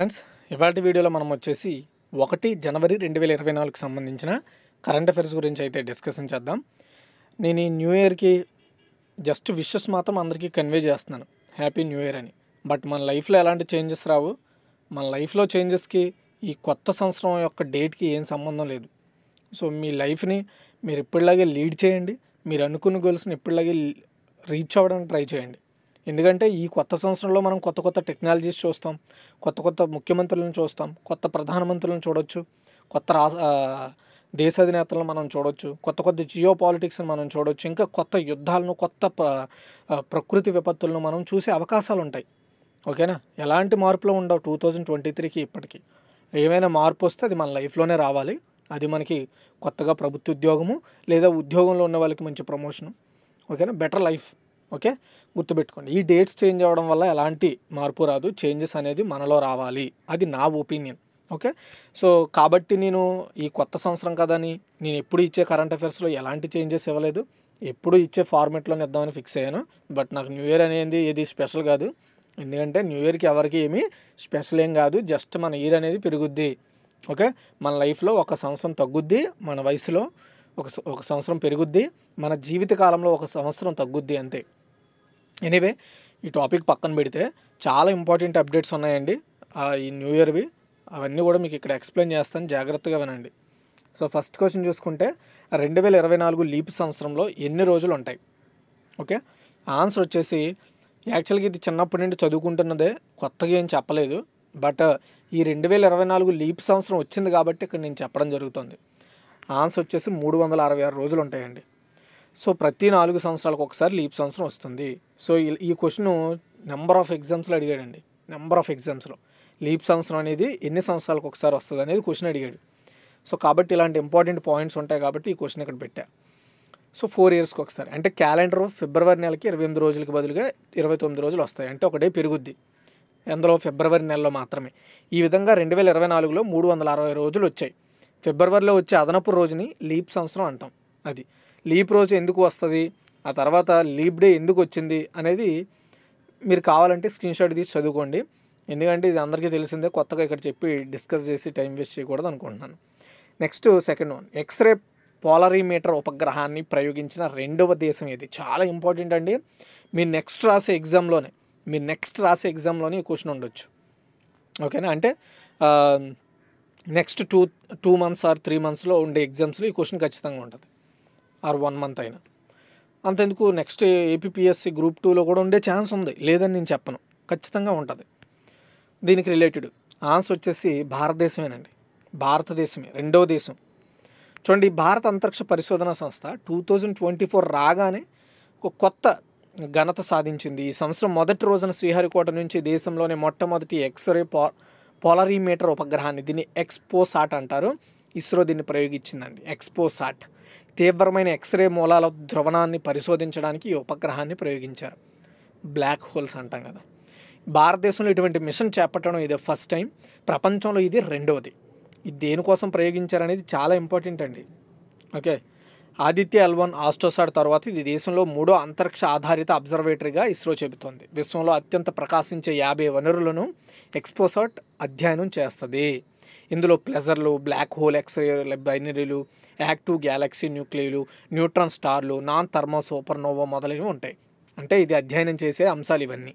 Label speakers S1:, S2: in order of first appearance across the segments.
S1: friends ఇవాళ వీడియోలో మనం వచ్చేసి ఒకటి జనవరి రెండు వేల ఇరవై నాలుగుకి సంబంధించిన కరెంట్ అఫైర్స్ గురించి అయితే డిస్కషన్ చేద్దాం నేను ఈ న్యూ ఇయర్కి జస్ట్ విషెస్ మాత్రం అందరికీ కన్వే చేస్తున్నాను హ్యాపీ న్యూ ఇయర్ అని బట్ మన లైఫ్లో ఎలాంటి చేంజెస్ రావు మన లైఫ్లో చేంజెస్కి ఈ కొత్త సంవత్సరం యొక్క డేట్కి ఏం సంబంధం లేదు సో మీ లైఫ్ని మీరు ఇప్పటిలాగే లీడ్ చేయండి మీరు అనుకున్న గోల్స్ని ఇప్పటిలాగే రీచ్ అవ్వడానికి ట్రై చేయండి ఎందుకంటే ఈ కొత్త సంవత్సరంలో మనం కొత్త కొత్త టెక్నాలజీస్ చూస్తాం కొత్త కొత్త ముఖ్యమంత్రులను చూస్తాం కొత్త ప్రధానమంత్రులను చూడొచ్చు కొత్త రా దేశాధినేతలను మనం చూడొచ్చు కొత్త కొత్త జియో పాలిటిక్స్ని మనం చూడొచ్చు ఇంకా కొత్త యుద్ధాలను కొత్త ప్రకృతి విపత్తులను మనం చూసే అవకాశాలు ఉంటాయి ఓకేనా ఎలాంటి మార్పులు ఉండవు టూ థౌజండ్ ట్వంటీ త్రీకి ఇప్పటికీ ఏమైనా మార్పు వస్తే అది మన లైఫ్లోనే రావాలి అది మనకి కొత్తగా ప్రభుత్వ ఉద్యోగము లేదా ఉద్యోగంలో ఉన్న వాళ్ళకి మంచి ప్రమోషను ఓకేనా బెటర్ లైఫ్ ఓకే గుర్తుపెట్టుకోండి ఈ డేట్స్ చేంజ్ అవ్వడం వల్ల ఎలాంటి మార్పు రాదు చేంజెస్ అనేది మనలో రావాలి అది నా ఒపీనియన్ ఓకే సో కాబట్టి నేను ఈ కొత్త సంవత్సరం కదని నేను ఎప్పుడు ఇచ్చే కరెంట్ అఫైర్స్లో ఎలాంటి చేంజెస్ ఇవ్వలేదు ఎప్పుడు ఇచ్చే ఫార్మేట్లోనే ఇద్దామని ఫిక్స్ అయ్యాను బట్ నాకు న్యూ ఇయర్ అనేది ఏది స్పెషల్ కాదు ఎందుకంటే న్యూ ఇయర్కి ఎవరికి ఏమీ స్పెషల్ ఏం కాదు జస్ట్ మన ఇయర్ అనేది పెరుగుద్ది ఓకే మన లైఫ్లో ఒక సంవత్సరం తగ్గుద్ది మన వయసులో ఒక ఒక సంవత్సరం పెరుగుద్ది మన జీవితకాలంలో ఒక సంవత్సరం తగ్గుద్ది అంతే ఎనీవే ఈ టాపిక్ పక్కన పెడితే చాలా ఇంపార్టెంట్ అప్డేట్స్ ఉన్నాయండి ఈ న్యూ ఇయర్వి అవన్నీ కూడా మీకు ఇక్కడ ఎక్స్ప్లెయిన్ చేస్తాను జాగ్రత్తగా వినండి సో ఫస్ట్ క్వశ్చన్ చూసుకుంటే రెండు వేల ఇరవై నాలుగు లీప్ సంవత్సరంలో ఎన్ని రోజులు ఉంటాయి ఓకే ఆన్సర్ వచ్చేసి యాక్చువల్గా ఇది చిన్నప్పటి నుండి చదువుకుంటున్నదే కొత్తగా ఏం చెప్పలేదు బట్ ఈ రెండు వేల ఇరవై నాలుగు లీప్ సంవత్సరం వచ్చింది కాబట్టి ఇక్కడ నేను చెప్పడం జరుగుతుంది ఆన్సర్ వచ్చేసి మూడు వందల అరవై ఆరు రోజులు ఉంటాయండి సో ప్రతి నాలుగు సంవత్సరాలకు ఒకసారి లీప్ సంవత్సరం వస్తుంది సో ఈ క్వశ్చన్ నెంబర్ ఆఫ్ ఎగ్జామ్స్లో అడిగాడండి నెంబర్ ఆఫ్ ఎగ్జామ్స్లో లీప్ సంవత్సరం అనేది ఎన్ని సంవత్సరాలకు ఒకసారి వస్తుంది అనేది క్వశ్చన్ అడిగాడు సో కాబట్టి ఇలాంటి ఇంపార్టెంట్ పాయింట్స్ ఉంటాయి కాబట్టి ఈ క్వశ్చన్ ఇక్కడ పెట్టా సో ఫోర్ ఇయర్స్కి ఒకసారి అంటే క్యాలెండర్ ఫిబ్రవరి నెలకి ఇరవై ఎనిమిది రోజులకి బదులుగా ఇరవై తొమ్మిది రోజులు వస్తాయి అంటే ఒకటే పెరుగుద్ది ఎందులో ఫిబ్రవరి నెలలో మాత్రమే ఈ విధంగా రెండు వేల ఇరవై నాలుగులో మూడు వందల అరవై రోజులు వచ్చాయి ఫిబ్రవరిలో వచ్చే అదనపు రోజుని లీప్ సంవత్సరం అంటాం అది లీప్ రోజు ఎందుకు వస్తుంది ఆ తర్వాత లీప్ డే ఎందుకు వచ్చింది అనేది మీరు కావాలంటే స్క్రీన్ షాట్ తీసి చదువుకోండి ఎందుకంటే ఇది అందరికీ తెలిసిందే కొత్తగా ఇక్కడ చెప్పి డిస్కస్ చేసి టైం వేస్ట్ చేయకూడదు అనుకుంటున్నాను next second one X ray polarimeter ఉపగ్రహాన్ని ప్రయోగించిన రెండవ దేశం ఇది చాలా ఇంపార్టెంట్ అండి మీ నెక్స్ట్ రాసే ఎగ్జామ్లోనే మీ నెక్స్ట్ రాసే ఎగ్జామ్లోనే ఈ క్వశ్చన్ ఉండొచ్చు ఓకేనా అంటే next two two months or three మంత్స్లో ఉండే ఎగ్జామ్స్లో ఈ క్వశ్చన్ ఖచ్చితంగా ఉంటుంది ఆర్ వన్ మంత్ అయినా అంతెందుకు నెక్స్ట్ ఏపీఎస్సి గ్రూప్ టూలో కూడా ఉండే ఛాన్స్ ఉంది లేదని నేను చెప్పను ఖచ్చితంగా ఉంటుంది దీనికి రిలేటెడ్ ఆన్సర్ వచ్చేసి భారతదేశమేనండి భారతదేశమే రెండవ దేశం చూడండి భారత అంతరిక్ష పరిశోధన సంస్థ టూ థౌజండ్ ట్వంటీ ఫోర్ రాగానే ఒక కొత్త ఘనత సాధించింది ఈ సంవత్సరం మొదటి రోజున శ్రీహరికోట నుంచి దేశంలోనే మొట్టమొదటి ఎక్స్రే పో పోలరీమీటర్ ఉపగ్రహాన్ని దీన్ని ఎక్స్పోసాట్ అంటారు ఇస్రో దీన్ని ప్రయోగించిందండి ఎక్స్పోసాట్ తీవ్రమైన ఎక్స్రే మూలాల ధ్రువణాన్ని పరిశోధించడానికి ఈ ఉపగ్రహాన్ని ప్రయోగించారు బ్లాక్ హోల్స్ అంటాం కదా భారతదేశంలో ఇటువంటి మిషన్ చేపట్టడం ఇది ఫస్ట్ టైం ప్రపంచంలో ఇది రెండవది ఇది దేనికోసం ప్రయోగించారనేది చాలా ఇంపార్టెంట్ అండి ఓకే ఆదిత్య ఎల్వన్ ఆస్టోసాడ్ తర్వాత ఇది దేశంలో మూడో అంతరిక్ష ఆధారిత అబ్జర్వేటరీగా ఇస్రో చెబుతోంది విశ్వంలో అత్యంత ప్రకాశించే యాభై వనరులను ఎక్స్పోసాట్ అధ్యయనం చేస్తుంది ఇందులో ప్లెజర్లు బ్లాక్ హోల్ ఎక్స్రే బైనరీలు యాక్టివ్ గ్యాలక్సీ న్యూక్లియలు న్యూట్రాన్ స్టార్లు నాన్ థర్మో సూపర్ నోవో మొదలైనవి ఉంటాయి అంటే ఇది అధ్యయనం చేసే అంశాలు ఇవన్నీ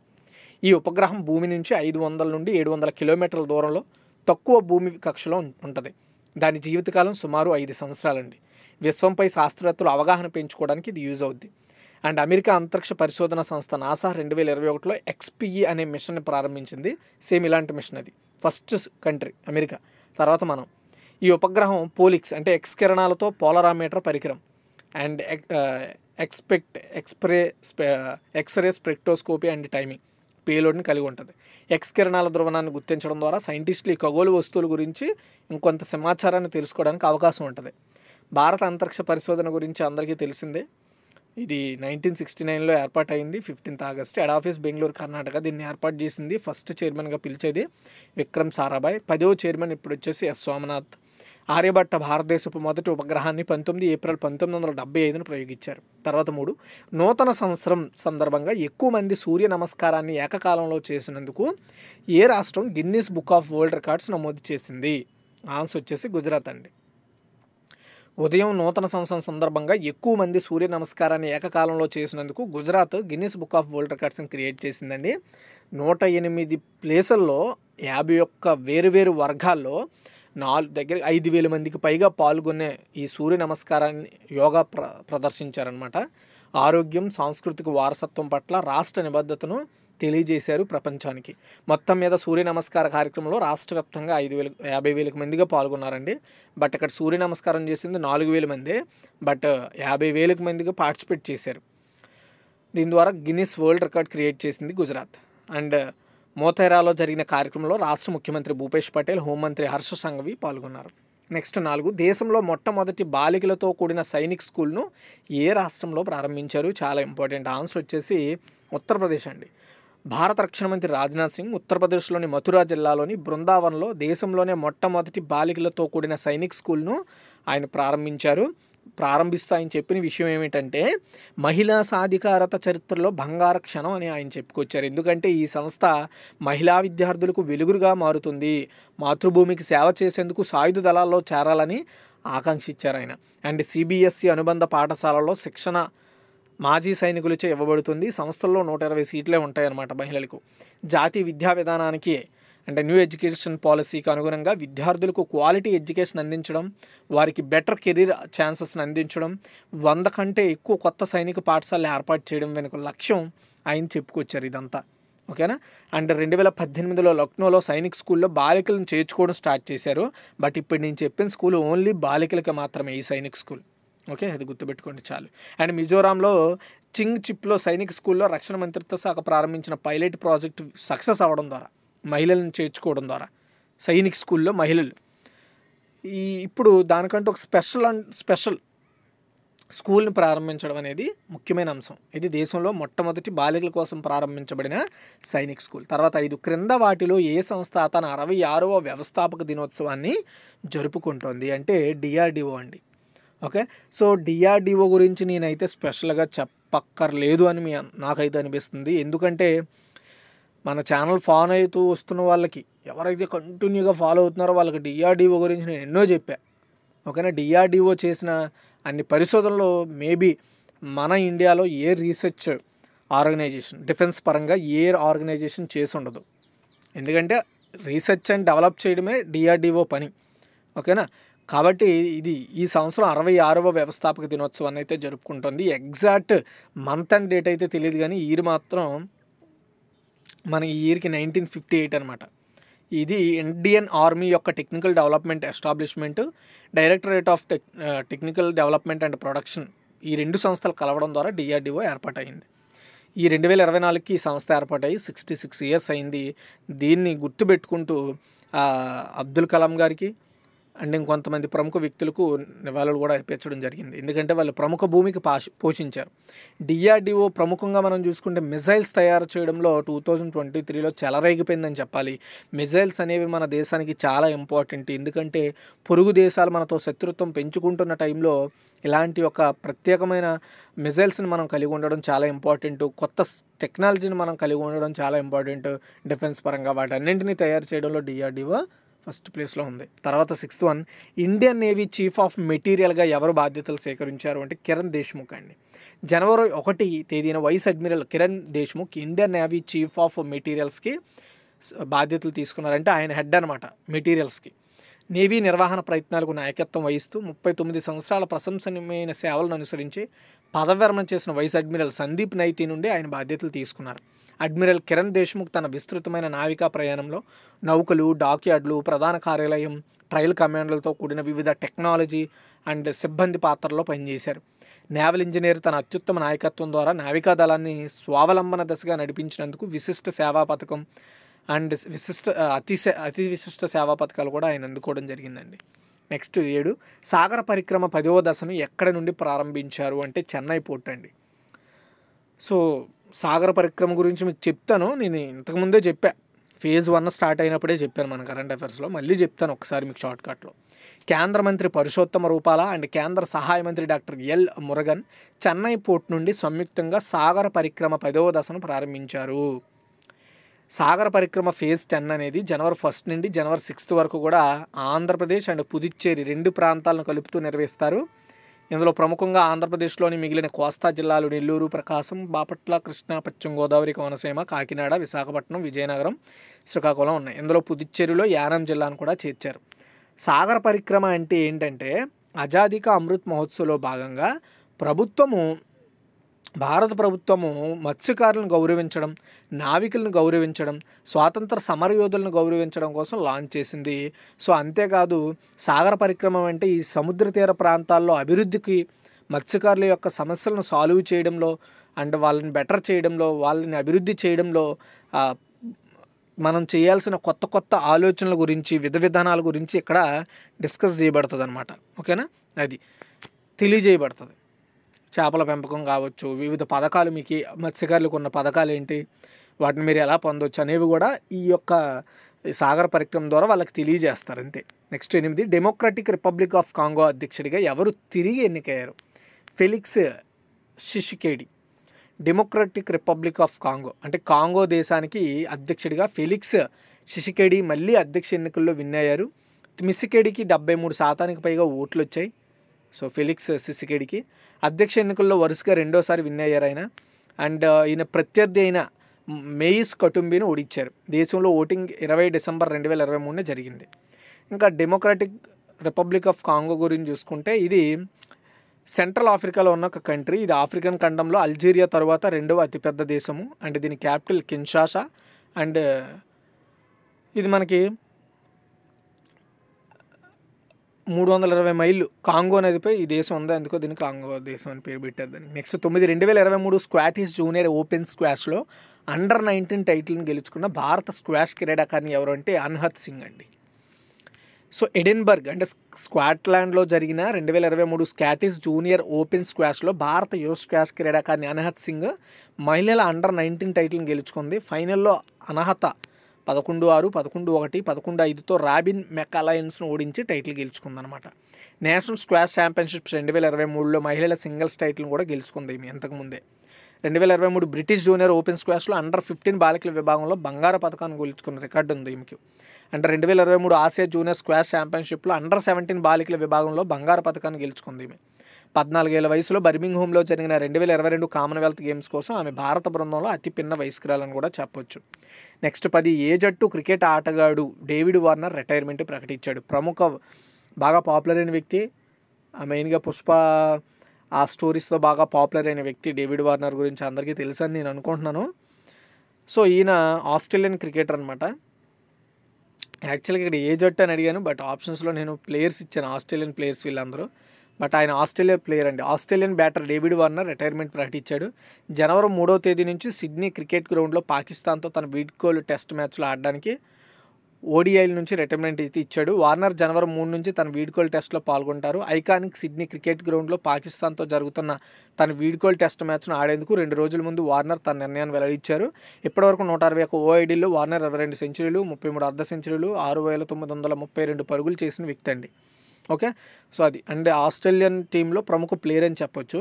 S1: ఈ ఉపగ్రహం భూమి నుంచి ఐదు వందల నుండి ఏడు వందల కిలోమీటర్ల దూరంలో తక్కువ భూమి కక్షలో ఉంటుంది దాని జీవితకాలం సుమారు ఐదు సంవత్సరాలండి విశ్వంపై శాస్త్రవేత్తలు అవగాహన పెంచుకోవడానికి ఇది యూజ్ అవుద్ది అండ్ అమెరికా అంతరిక్ష పరిశోధన సంస్థ నాసా రెండు వేల ఇరవై ఒకటిలో ఎక్స్పిఈ అనే మిషన్ ప్రారంభించింది సేమ్ ఇలాంటి మిషన్ అది ఫస్ట్ కంట్రీ అమెరికా తర్వాత మనం ఈ ఉపగ్రహం పోలిక్స్ అంటే ఎక్స్ కిరణాలతో పోలరామీటర్ పరికరం and XSPECT X ray X ray spectroscopy and timing పేలోడ్ని కలిగి ఉంటుంది ఎక్స్ కిరణాల ధ్రువణాన్ని గుర్తించడం ద్వారా సైంటిస్టులు ఈ ఖగోళ వస్తువుల గురించి ఇంకొంత సమాచారాన్ని తెలుసుకోవడానికి అవకాశం ఉంటుంది భారత అంతరిక్ష పరిశోధన గురించి అందరికీ తెలిసిందే ఇది నైన్టీన్ సిక్స్టీ నైన్లో ఏర్పాటైంది fifteenth August head office Bengaluru Karnataka దీన్ని ఏర్పాటు చేసింది ఫస్ట్ చైర్మన్గా పిలిచేది విక్రమ్ సారాభాయ్ పదో చైర్మన్ ఇప్పుడు వచ్చేసి ఎస్ సోమనాథ్ ఆర్యభట్ట భారతదేశపు మొదటి ఉపగ్రహాన్ని పంతొమ్మిది ఏప్రిల్ పంతొమ్మిది వందల డెబ్బై ఐదును ప్రయోగించారు తర్వాత మూడు నూతన సంవత్సరం సందర్భంగా ఎక్కువ మంది సూర్య నమస్కారాన్ని ఏకకాలంలో చేసినందుకు ఏ రాష్ట్రం Guinness book of world records నమోదు చేసింది ఆన్సర్ వచ్చేసి గుజరాత్ అండి ఉదయం నూతన సంవత్సరం సందర్భంగా ఎక్కువ మంది సూర్య నమస్కారాన్ని ఏకకాలంలో చేసినందుకు Gujarat Guinness book of world రికార్డ్స్ని క్రియేట్ చేసిందండి నూట ఎనిమిది ప్లేసుల్లో యాభై ఒక్క వేరువేరు వర్గాల్లో నాలుగు దగ్గర ఐదు వేల మందికి పైగా పాల్గొనే ఈ సూర్య నమస్కారాన్ని యోగా ప్ర ప్రదర్శించారనమాట ఆరోగ్యం సాంస్కృతిక వారసత్వం పట్ల రాష్ట్ర నిబద్ధతను తెలియజేశారు ప్రపంచానికి మొత్తం మీద సూర్య నమస్కార కార్యక్రమంలో రాష్ట్ర వ్యాప్తంగా ఐదు వేలు యాభై వేలకు మందిగా పాల్గొన్నారండి బట్ అక్కడ సూర్య నమస్కారం చేసింది నాలుగు వేల మంది బట్ యాభై వేలకు మందిగా పార్టిసిపేట్ చేశారు దీని ద్వారా గిన్నిస్ వరల్డ్ రికార్డ్ క్రియేట్ చేసింది గుజరాత్ అండ్ మోతేరాలో జరిగిన కార్యక్రమంలో రాష్ట్ర ముఖ్యమంత్రి భూపేష్ పటేల్ హోంమంత్రి హర్ష సంఘవి పాల్గొన్నారు నెక్స్ట్ నాలుగు దేశంలో మొట్టమొదటి బాలికలతో కూడిన సైనిక్ స్కూల్ను ఏ రాష్ట్రంలో ప్రారంభించారు చాలా ఇంపార్టెంట్ ఆన్సర్ వచ్చేసి ఉత్తరప్రదేశ్ అండి భారత రక్షణ మంత్రి రాజ్నాథ్ సింగ్ ఉత్తరప్రదేశ్లోని మథురా జిల్లాలోని బృందావన్లో దేశంలోనే మొట్టమొదటి బాలికలతో కూడిన సైనిక్ స్కూల్ను ఆయన ప్రారంభించారు ప్రారంభిస్తూ ఆయన చెప్పిన విషయం ఏమిటంటే మహిళా సాధికారత చరిత్రలో బంగార క్షణం అని ఆయన చెప్పుకొచ్చారు ఎందుకంటే ఈ సంస్థ మహిళా విద్యార్థులకు వెలుగురుగా మారుతుంది మాతృభూమికి సేవ చేసేందుకు సాయుధ దళాల్లో చేరాలని ఆకాంక్షించారు ఆయన అండ్ సిబిఎస్ఈ అనుబంధ పాఠశాలలో శిక్షణ మాజీ సైనికులచే ఇవ్వబడుతుంది సంస్థల్లో నూట ఇరవై సీట్లే ఉంటాయన్నమాట మహిళలకు జాతీయ విద్యా విధానానికి అంటే న్యూ ఎడ్యుకేషన్ పాలసీకి అనుగుణంగా విద్యార్థులకు క్వాలిటీ ఎడ్యుకేషన్ అందించడం వారికి బెటర్ కెరీర్ ఛాన్సెస్ని అందించడం వంద కంటే ఎక్కువ కొత్త సైనిక పాఠశాలలు ఏర్పాటు చేయడం వెనుక లక్ష్యం ఆయన చెప్పుకొచ్చారు ఇదంతా ఓకేనా అండ్ రెండు వేల పద్దెనిమిదిలో లక్నోలో సైనిక్ స్కూల్లో బాలికలను చేర్చుకోవడం స్టార్ట్ చేశారు బట్ ఇప్పుడు నేను చెప్పిన స్కూల్ ఓన్లీ బాలికలకి మాత్రమే ఈ సైనిక్ స్కూల్ ఓకే అది గుర్తుపెట్టుకోండి చాలు అండ్ మిజోరాంలో చింగ్ చిప్లో సైనిక స్కూల్లో రక్షణ మంత్రిత్వ శాఖ ప్రారంభించిన పైలట్ ప్రాజెక్ట్ సక్సెస్ అవ్వడం ద్వారా మహిళలను చేర్చుకోవడం ద్వారా సైనిక స్కూల్లో మహిళలు ఈ ఇప్పుడు దానికంటే ఒక స్పెషల్ అండ్ స్పెషల్ స్కూల్ని ప్రారంభించడం అనేది ముఖ్యమైన అంశం ఇది దేశంలో మొట్టమొదటి బాలికల కోసం ప్రారంభించబడిన సైనిక్ స్కూల్ తర్వాత ఐదు క్రింద వాటిలో ఏ సంస్థ తన అరవై ఆరవ వ్యవస్థాపక దినోత్సవాన్ని జరుపుకుంటోంది అంటే డిఆర్డిఓ అండి ఓకే సో డిఆర్డిఓ గురించి నేనైతే స్పెషల్గా చెప్పక్కర్లేదు అని మీ నాకైతే అనిపిస్తుంది ఎందుకంటే మన ఛానల్ ఫాన్ అవుతూ వస్తున్న వాళ్ళకి ఎవరైతే కంటిన్యూగా ఫాలో అవుతున్నారో వాళ్ళకి డిఆర్డిఓ గురించి నేను ఎన్నో చెప్పా ఓకేనా డిఆర్డిఓ చేసిన అన్ని పరిశోధనలు మేబీ మన ఇండియాలో ఏ రీసెర్చ్ ఆర్గనైజేషన్ డిఫెన్స్ పరంగా ఏ ఆర్గనైజేషన్ చేసి ఉండదు ఎందుకంటే రీసెర్చ్ అండ్ డెవలప్ చేయడమే డిఆర్డిఓ పని ఓకేనా కాబట్టి ఇది ఈ సంవత్సరం అరవై ఆరవ వ్యవస్థాపక దినోత్సవాన్ని అయితే జరుపుకుంటుంది ఎగ్జాక్ట్ మంత్ అండ్ డేట్ అయితే తెలియదు కానీ ఇయర్ మాత్రం మన ఈ ఇయర్కి నైన్టీన్ ఫిఫ్టీ ఎయిట్ అనమాట ఇది ఇండియన్ ఆర్మీ యొక్క technical development establishment directorate of tech technical development and production ఈ రెండు సంస్థలు కలవడం ద్వారా డిఆర్డిఓ ఏర్పాటైంది ఈ రెండు వేల ఇరవై నాలుగుకి ఈ సంస్థ ఏర్పాటయ్యి సిక్స్టీ సిక్స్ ఇయర్స్ అయింది దీన్ని గుర్తుపెట్టుకుంటూ అబ్దుల్ కలాం గారికి అండ్ ఇంకొంతమంది ప్రముఖ వ్యక్తులకు నివాళులు కూడా అర్పించడం జరిగింది ఎందుకంటే వాళ్ళు ప్రముఖ భూమికి పోషించారు డిఆర్డిఓ ప్రముఖంగా మనం చూసుకుంటే మిజైల్స్ తయారు చేయడంలో టూ థౌజండ్ ట్వంటీ త్రీలో చెలరేగిపోయిందని చెప్పాలి మిజైల్స్ అనేవి మన దేశానికి చాలా ఇంపార్టెంట్ ఎందుకంటే పొరుగు దేశాలు మనతో శత్రుత్వం పెంచుకుంటున్న టైంలో ఇలాంటి ఒక ప్రత్యేకమైన మిజైల్స్ని మనం కలిగి ఉండడం చాలా ఇంపార్టెంట్ కొత్త టెక్నాలజీని మనం కలిగి ఉండడం చాలా ఇంపార్టెంట్ డిఫెన్స్ పరంగా వాటన్నింటినీ తయారు చేయడంలో డిఆర్డిఓ ఫస్ట్ ప్లేస్లో ఉంది తర్వాత sixth one Indian navy chief of మెటీరియల్గా ఎవరు బాధ్యతలు సేకరించారు అంటే కిరణ్ దేశ్ముఖ్ అండి జనవరి ఒకటి తేదీన vice admiral Kiran Deshmukh Indian navy chief of మెటీరియల్స్కి బాధ్యతలు తీసుకున్నారంటే ఆయన హెడ్ అనమాట మెటీరియల్స్కి నేవీ నిర్వహణ ప్రయత్నాలకు నాయకత్వం వహిస్తూ ముప్పై తొమ్మిది సంవత్సరాల ప్రశంసనీయమైన సేవలను అనుసరించి పదవిరమణ చేసిన వైస్ అడ్మిరల్ సందీప్ నైతి నుండి ఆయన బాధ్యతలు తీసుకున్నారు అడ్మిరల్ కిరణ్ దేశ్ముఖ్ తన విస్తృతమైన నావికా ప్రయాణంలో నౌకలు డాక్యార్డ్లు ప్రధాన కార్యాలయం ట్రయల్ కమాండ్లతో కూడిన వివిధ టెక్నాలజీ అండ్ సిబ్బంది పాత్రల్లో పనిచేశారు నేవల్ ఇంజనీర్ తన అత్యుత్తమ నాయకత్వం ద్వారా నావికా దళాన్ని స్వావలంబన దశగా నడిపించినందుకు విశిష్ట సేవా పథకం అండ్ విశిష్ట అతి అతి విశిష్ట సేవా పథకాలు కూడా ఆయన అందుకోవడం జరిగిందండి నెక్స్ట్ ఏడు సాగర పరిక్రమ పదవ దశను ఎక్కడ నుండి ప్రారంభించారు అంటే చెన్నై పోర్ట్ అండి సో సాగర పరిక్రమ గురించి మీకు చెప్తాను నేను ఇంతకుముందే చెప్పా ఫేజ్ వన్ స్టార్ట్ అయినప్పుడే చెప్పాను మన కరెంట్ అఫైర్స్లో మళ్ళీ చెప్తాను ఒకసారి మీకు షార్ట్కట్లో కేంద్ర మంత్రి పరుషోత్తమ రూపాల అండ్ కేంద్ర సహాయ మంత్రి doctor L Murugan Chennai port నుండి సంయుక్తంగా సాగర పరిక్రమ పదవ దశను ప్రారంభించారు సాగర పరిక్రమ ఫేజ్ టెన్ అనేది జనవరి ఫస్ట్ నుండి జనవరి సిక్స్త్ వరకు కూడా ఆంధ్రప్రదేశ్ అండ్ పుదుచ్చేరి రెండు ప్రాంతాలను కలుపుతూ నిర్వహిస్తారు ఇందులో ప్రముఖంగా ఆంధ్రప్రదేశ్లోని మిగిలిన కోస్తా జిల్లాలు నెల్లూరు ప్రకాశం బాపట్ల కృష్ణా పశ్చిమ గోదావరి కోనసీమ కాకినాడ విశాఖపట్నం విజయనగరం శ్రీకాకుళం ఉన్నాయి ఇందులో పుదుచ్చేరిలో యానం జిల్లాను కూడా చేర్చారు సాగర పరిక్రమ అంటే ఏంటంటే అజాదిక అమృత్ మహోత్సవ్లో భాగంగా ప్రభుత్వము భారత ప్రభుత్వము మత్స్యకారులను గౌరవించడం నావికులను గౌరవించడం స్వాతంత్ర సమరయోధులను గౌరవించడం కోసం లాంచ్ చేసింది సో అంతేకాదు సాగర పరిక్రమ అంటే ఈ సముద్ర తీర ప్రాంతాల్లో అభివృద్ధికి మత్స్యకారుల యొక్క సమస్యలను సాల్వ్ చేయడంలో అండ్ వాళ్ళని బెటర్ చేయడంలో వాళ్ళని అభివృద్ధి చేయడంలో మనం చేయాల్సిన కొత్త కొత్త ఆలోచనల గురించి విధ విధానాల గురించి ఇక్కడ డిస్కస్ చేయబడుతుంది అనమాట ఓకేనా అది తెలియజేయబడుతుంది చేపల పెంపకం కావచ్చు వివిధ పథకాలు మీకు మత్స్యకారులకు ఉన్న పథకాలు ఏంటి వాటిని మీరు ఎలా పొందవచ్చు అనేవి కూడా ఈ యొక్క సాగర పరిక్రమ ద్వారా వాళ్ళకి తెలియజేస్తారు అంతే నెక్స్ట్ ఎనిమిది డెమోక్రటిక్ రిపబ్లిక్ ఆఫ్ కాంగో అధ్యక్షుడిగా ఎవరు తిరిగి ఎన్నికయ్యారు Felix Tshisekedi democratic republic of Congo అంటే కాంగో దేశానికి అధ్యక్షుడిగా ఫెలిక్స్ షిషికేడి మళ్ళీ అధ్యక్ష ఎన్నికల్లో విన్ అయ్యారు మిస్సికేడికి డెబ్బై మూడు శాతానికి పైగా ఓట్లు వచ్చాయి సో ఫెలిక్స్ సిసికేడికి అధ్యక్ష ఎన్నికల్లో వరుసగా రెండోసారి విన్ అయ్యారు ఆయన అండ్ ఈయన ప్రత్యర్థి అయిన మేయిస్ కటుంబీని ఓడించారు దేశంలో ఓటింగ్ ఇరవై డిసెంబర్ రెండు వేల ఇరవై మూడునే జరిగింది ఇంకా డెమోక్రాటిక్ రిపబ్లిక్ ఆఫ్ కాంగో గురించి చూసుకుంటే ఇది సెంట్రల్ ఆఫ్రికాలో ఉన్న ఒక కంట్రీ ఇది ఆఫ్రికన్ ఖండంలో అల్జీరియా తర్వాత రెండవ అతిపెద్ద దేశము అండ్ దీని క్యాపిటల్ కిన్షాషా అండ్ ఇది మనకి మూడు వందల ఇరవై మైళ్ళు కాంగో నదిపై ఈ దేశం ఉంది అందుకో దీన్ని కాంగో దేశం అని పేరు పెట్టారు నెక్స్ట్ తొమ్మిది రెండు వేల ఇరవై మూడు స్క్వాటిష్ జూనియర్ ఓపెన్ స్క్వాష్లో అండర్ నైన్టీన్ టైటిల్ని గెలుచుకున్న భారత స్క్వాష్ క్రీడాకారిని ఎవరు అంటే అన్హత్ సింగ్ అండి సో ఎడిన్బర్గ్ అంటే స్క్వాట్లాండ్లో జరిగిన రెండు వేల ఇరవై మూడు స్కాటిస్ జూనియర్ ఓపెన్ స్క్వాష్లో భారత యువ స్క్వాష్ క్రీడాకారిని అనహత్ సింగ్ మహిళల అండర్ నైన్టీన్ టైటిల్ని గెలుచుకుంది ఫైనల్లో అనహత పదకొండు ఆరు పదకొండు ఒకటి పదకొండు ఐదుతో రాబిన్ మెకాలయన్స్ను ఓడించి టైటిల్ గెలుచుకుందనమాట నేషనల్ స్క్వాష్ ఛాంపియన్షిప్స్ రెండు వేల ఇరవై మూడులో మహిళల సింగిల్స్ టైటిల్ని కూడా గెలుచుకుంది ఈమె ఇంతకుముందే రెండు వేల ఇరవై మూడు బ్రిటిష్ జూనియర్ ఓపెన్ స్క్వాష్లో అండర్ ఫిఫ్టీన్ బాలికల విభాగంలో బంగారు పథకాన్ని గెలుచుకున్న రికార్డు ఉంది ఈమెకి అంటే రెండు వేల ఇరవై మూడు ఆసియా జూనియర్ స్క్వాష్ ఛాంపియన్షిప్లో అండర్ సెవెంటీన్ బాలికల విభాగంలో బంగారు పథకాన్ని గెలుచుకుంది ఈమె పద్నాలుగేళ్ల వయసులో బర్మింగ్ హోమ్లో జరిగిన రెండు వేల ఇరవై రెండు కామన్వెల్త్ గేమ్స్ కోసం ఆమె భారత బృందంలో అతి పిన్న వయస్కురాలని కూడా చెప్పొచ్చు నెక్స్ట్ పది ఏ జట్టు క్రికెట్ ఆటగాడు డేవిడ్ వార్నర్ రిటైర్మెంట్ ప్రకటించాడు ప్రముఖ బాగా పాపులర్ అయిన వ్యక్తి మెయిన్గా పుష్ప ఆ స్టోరీస్తో బాగా పాపులర్ అయిన వ్యక్తి డేవిడ్ వార్నర్ గురించి అందరికీ అని నేను అనుకుంటున్నాను సో ఈయన ఆస్ట్రేలియన్ క్రికెటర్ అనమాట యాక్చువల్గా ఇక్కడ ఏ జట్టు అని అడిగాను బట్ ఆప్షన్స్లో నేను ప్లేయర్స్ ఇచ్చాను ఆస్ట్రేలియన్ ప్లేయర్స్ వీళ్ళందరూ బట్ ఆయన ఆస్ట్రేలియా ప్లేయర్ అండి Australian batter David Warner retirement ప్రకటించాడు జనవరి మూడో తేదీ నుంచి సిడ్నీ క్రికెట్ గ్రౌండ్లో పాకిస్తాన్తో తన వీడ్కోలు టెస్ట్ మ్యాచ్లు ఆడడానికి ఓడిఐల నుంచి రిటైర్మెంట్ అయితే ఇచ్చాడు వార్నర్ జనవరి మూడు నుంచి తన వీడ్కోల్ టెస్ట్లో పాల్గొంటారు ఐకానిక్ సిడ్నీ క్రికెట్ గ్రౌండ్లో పాకిస్తాన్తో జరుగుతున్న తన వీడ్కోల్ టెస్ట్ మ్యాచ్ను ఆడేందుకు రెండు రోజుల ముందు వార్నర్ తన నిర్ణయాన్ని వెల్లడించారు ఇప్పటివరకు నూట అరవై ఒక ఓఐడీలో వార్నర్ ఇరవై రెండు సెంచరీలు ముప్పై మూడు అర్ధ సెంచరీలు ఆరు వేల తొమ్మిది వందల ముప్పై రెండు పరుగులు చేసిన వ్యక్తి అండి ఓకే సో అది అండ్ ఆస్ట్రేలియన్ టీంలో ప్రముఖ ప్లేయర్ అని చెప్పొచ్చు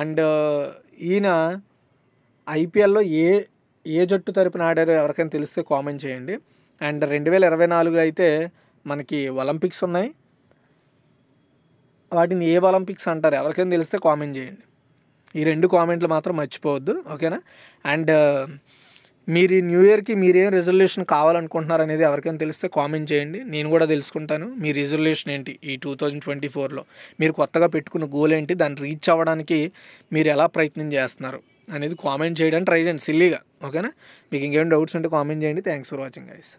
S1: అండ్ ఈయన ఐపీఎల్లో ఏ ఏ జట్టు తరపున ఆడారో ఎవరికైనా తెలిస్తే కామెంట్ చేయండి అండ్ రెండు వేల ఇరవై నాలుగు అయితే మనకి ఒలింపిక్స్ ఉన్నాయి వాటిని ఏ ఒలింపిక్స్ అంటారు ఎవరికైనా తెలిస్తే కామెంట్ చేయండి ఈ రెండు కామెంట్లు మాత్రం మర్చిపోవద్దు ఓకేనా అండ్ మీరు ఈ న్యూ ఇయర్కి మీరేం రిజల్యూషన్ కావాలనుకుంటున్నారు అనేది ఎవరికైనా తెలిస్తే కామెంట్ చేయండి నేను కూడా తెలుసుకుంటాను మీ రిజల్యూషన్ ఏంటి ఈ టూ థౌజండ్ ట్వంటీ ఫోర్లో మీరు కొత్తగా పెట్టుకున్న గోల్ ఏంటి దాన్ని రీచ్ అవ్వడానికి మీరు ఎలా ప్రయత్నం చేస్తున్నారు అనేది కామెంట్ చేయడానికి ట్రై చేయండి సిల్లీగా ఓకేనా మీకు ఇంకేం డౌట్స్ ఉంటే కామెంట్ చేయండి థ్యాంక్స్ ఫర్ వాచింగ్ గైస్